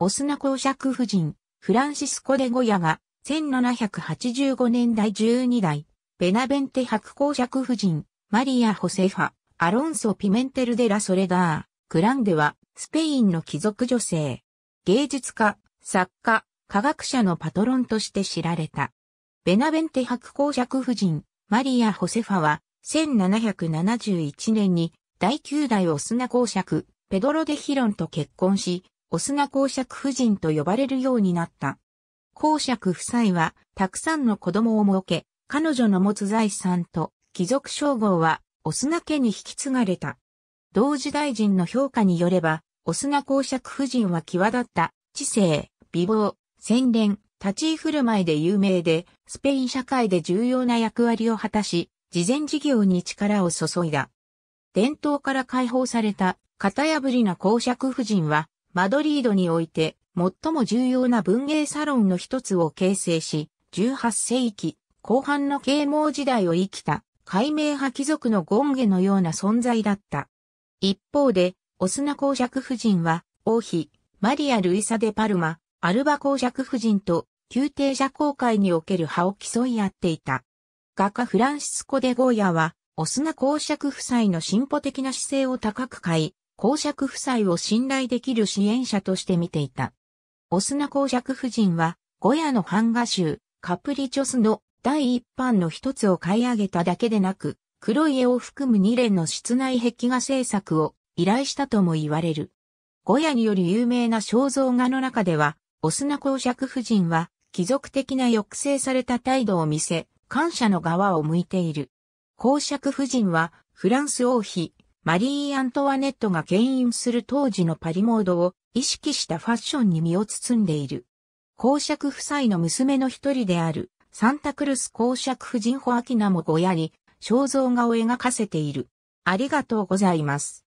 オスナ公爵夫人、フランシスコ・デ・ゴヤが、1785年代12代、ベナベンテ伯公爵夫人、マリア・ホセファ、アロンソ・ピメンテル・デ・ラ・ソレダー、グランデは、スペインの貴族女性、芸術家、作家、科学者のパトロンとして知られた。ベナベンテ伯公爵夫人、マリア・ホセファは、1771年に、第9代オスナ公爵、ペドロ・デ・ヒロンと結婚し、オスナ公爵夫人と呼ばれるようになった。公爵夫妻は、たくさんの子供を設け、彼女の持つ財産と貴族称号は、オスナ家に引き継がれた。同時大臣の評価によれば、オスナ公爵夫人は際立った、知性、美貌、洗練、立ち居振る舞いで有名で、スペイン社会で重要な役割を果たし、慈善事業に力を注いだ。伝統から解放された、型破りな公爵夫人は、マドリードにおいて最も重要な文芸サロンの一つを形成し、18世紀後半の啓蒙時代を生きた解明派貴族の権ゲのような存在だった。一方で、オスナ公爵夫人は、王妃、マリア・ルイサ・デ・パルマ、アルバ公爵夫人と、宮廷社交界における派を競い合っていた。画家フランシスコ・デ・ゴーヤは、オスナ公爵夫妻の進歩的な姿勢を高く買い、公爵夫妻を信頼できる支援者として見ていた。オスナ公爵夫人は、ゴヤの版画集、カプリチョスの第一版の一つを買い上げただけでなく、黒い絵を含む二連の室内壁画制作を依頼したとも言われる。ゴヤにより有名な肖像画の中では、オスナ公爵夫人は、貴族的な抑制された態度を見せ、感謝の側を向いている。公爵夫人は、フランス王妃、マリー・アントワネットが牽引する当時のパリモードを意識したファッションに身を包んでいる。公爵夫妻の娘の一人である、サンタクルス公爵夫人ホアキナもごやり、肖像画を描かせている。ありがとうございます。